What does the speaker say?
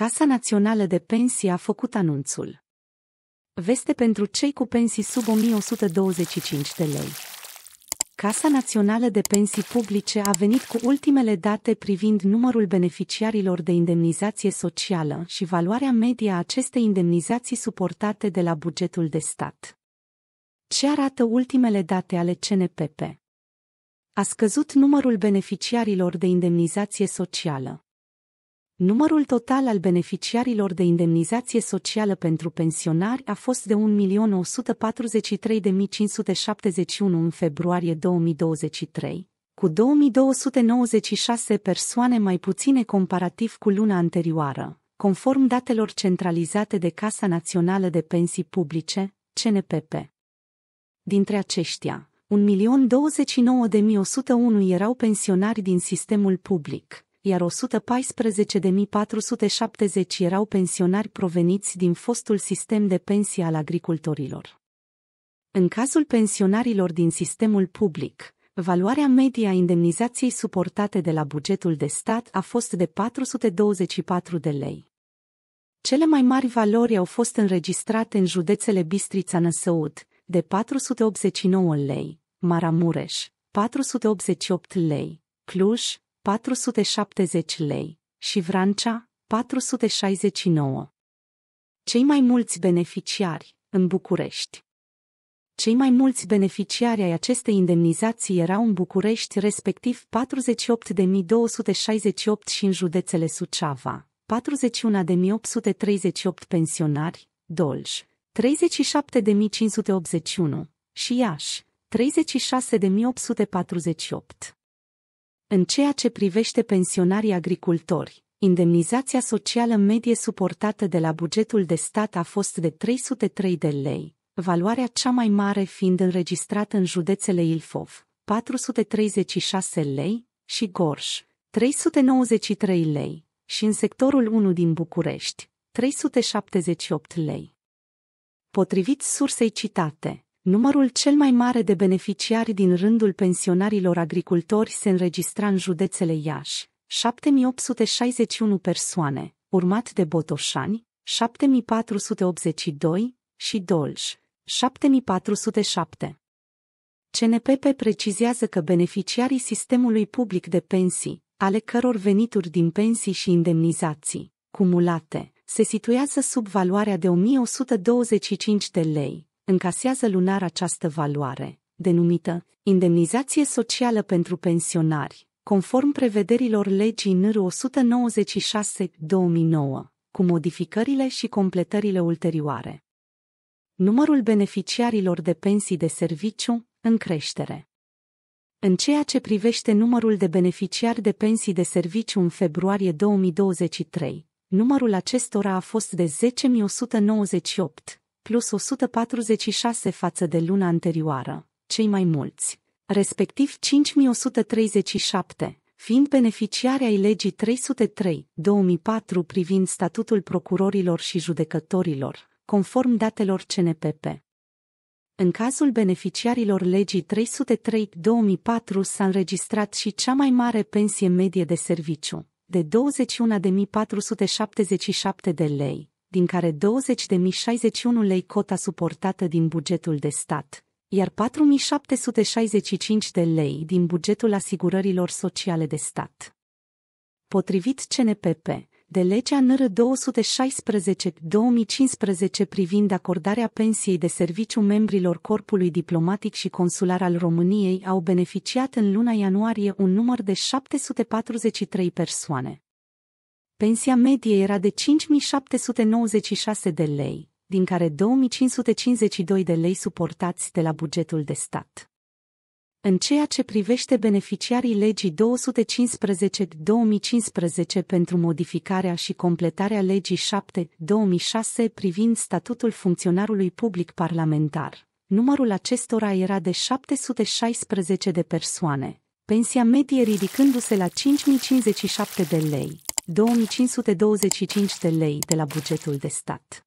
Casa Națională de Pensii a făcut anunțul. Veste pentru cei cu pensii sub 1125 de lei. Casa Națională de Pensii Publice a venit cu ultimele date privind numărul beneficiarilor de indemnizație socială și valoarea medie a acestei indemnizații suportate de la bugetul de stat. Ce arată ultimele date ale CNPP? A scăzut numărul beneficiarilor de indemnizație socială Numărul total al beneficiarilor de indemnizație socială pentru pensionari a fost de 1.143.571 în februarie 2023, cu 2.296 persoane mai puține comparativ cu luna anterioară, conform datelor centralizate de Casa Națională de Pensii Publice, CNPP. Dintre aceștia, 1.029.101 erau pensionari din sistemul public, iar 114.470 erau pensionari proveniți din fostul sistem de pensie al agricultorilor. În cazul pensionarilor din sistemul public, valoarea medie a indemnizației suportate de la bugetul de stat a fost de 424 de lei. Cele mai mari valori au fost înregistrate în județele Bistrița Năsăud, de 489 lei, Maramureș, 488 lei, Cluj, 470 lei, și Vrancea, 469. Cei mai mulți beneficiari, în București. Cei mai mulți beneficiari ai acestei indemnizații erau în București, respectiv 48.268 și în județele Suceava, 41.838 pensionari, Dolj, 37.581 și Iași, 36.848. În ceea ce privește pensionarii agricultori, indemnizația socială medie suportată de la bugetul de stat a fost de 303 de lei, valoarea cea mai mare fiind înregistrată în județele Ilfov, 436 lei, și Gorj, 393 lei, și în sectorul 1 din București, 378 lei. Potrivit sursei citate, Numărul cel mai mare de beneficiari din rândul pensionarilor agricultori se înregistra în județele Iași, 7861 persoane, urmat de Botoșani, 7482 și Dolj, 7407. CNPP precizează că beneficiarii sistemului public de pensii, ale căror venituri din pensii și indemnizații, cumulate, se situează sub valoarea de 1125 de lei, încasează lunar această valoare, denumită indemnizație socială pentru pensionari, conform prevederilor legii NR 196-2009, cu modificările și completările ulterioare. Numărul beneficiarilor de pensii de serviciu, în creștere. În ceea ce privește numărul de beneficiari de pensii de serviciu în februarie 2023, numărul acestora a fost de 10.198, plus 146 față de luna anterioară, cei mai mulți, respectiv 5137, fiind beneficiari ai legii 303-2004 privind statutul procurorilor și judecătorilor, conform datelor CNPP. În cazul beneficiarilor legii 303-2004 s-a înregistrat și cea mai mare pensie medie de serviciu, de 21.477 de lei, din care 20.061 lei cota suportată din bugetul de stat, iar 4.765 de lei din bugetul asigurărilor sociale de stat. Potrivit CNPP, de legea NR 216-2015 privind acordarea pensiei de serviciu membrilor Corpului Diplomatic și Consular al României au beneficiat în luna ianuarie un număr de 743 persoane. Pensia medie era de 5796 de lei, din care 2552 de lei suportați de la bugetul de stat. În ceea ce privește beneficiarii legii 215-2015 pentru modificarea și completarea legii 7-2006 privind statutul funcționarului public parlamentar, numărul acestora era de 716 de persoane, pensia medie ridicându-se la 5057 de lei, 2525 de lei de la bugetul de stat.